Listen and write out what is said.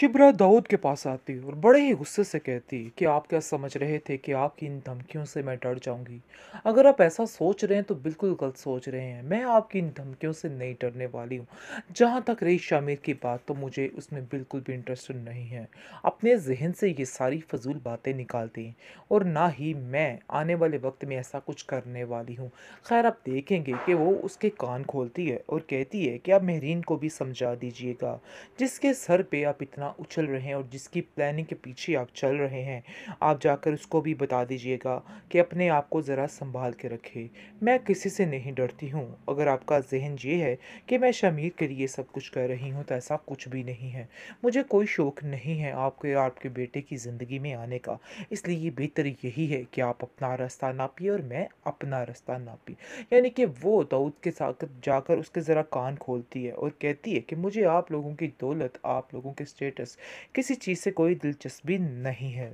शिब्रा दाऊद के पास आती और बड़े ही गुस्से से कहती कि आप क्या समझ रहे थे कि आपकी इन धमकियों से मैं डर जाऊंगी अगर आप ऐसा सोच रहे हैं तो बिल्कुल गलत सोच रहे हैं मैं आपकी इन धमकियों से नहीं डरने वाली हूँ जहाँ तक रही शामिर की बात तो मुझे उसमें बिल्कुल भी इंटरेस्ट नहीं है अपने जहन से ये सारी फजूल बातें निकालती और ना ही मैं आने वाले वक्त में ऐसा कुछ करने वाली हूँ खैर आप देखेंगे कि वो उसके कान खोलती है और कहती है कि आप महरीन को भी समझा दीजिएगा जिसके सर पर आप इतना ना उछल रहे हैं और जिसकी प्लानिंग के पीछे आप चल रहे हैं आप जाकर उसको भी बता दीजिएगा कि अपने आप को ज़रा संभाल के रखें मैं किसी से नहीं डरती हूँ अगर आपका जहन ये है कि मैं शमीर के लिए सब कुछ कर रही हूँ तो ऐसा कुछ भी नहीं है मुझे कोई शौक़ नहीं है आपके आपके बेटे की ज़िंदगी में आने का इसलिए बेहतर यही है कि आप अपना रास्ता ना पिए और मैं अपना रास्ता ना पी यानी कि वो दाऊद के साथ जाकर उसके ज़रा कान खोलती है और कहती है कि मुझे आप लोगों की दौलत आप लोगों के स्टेट स्टेटस किसी चीज़ से कोई दिलचस्पी नहीं है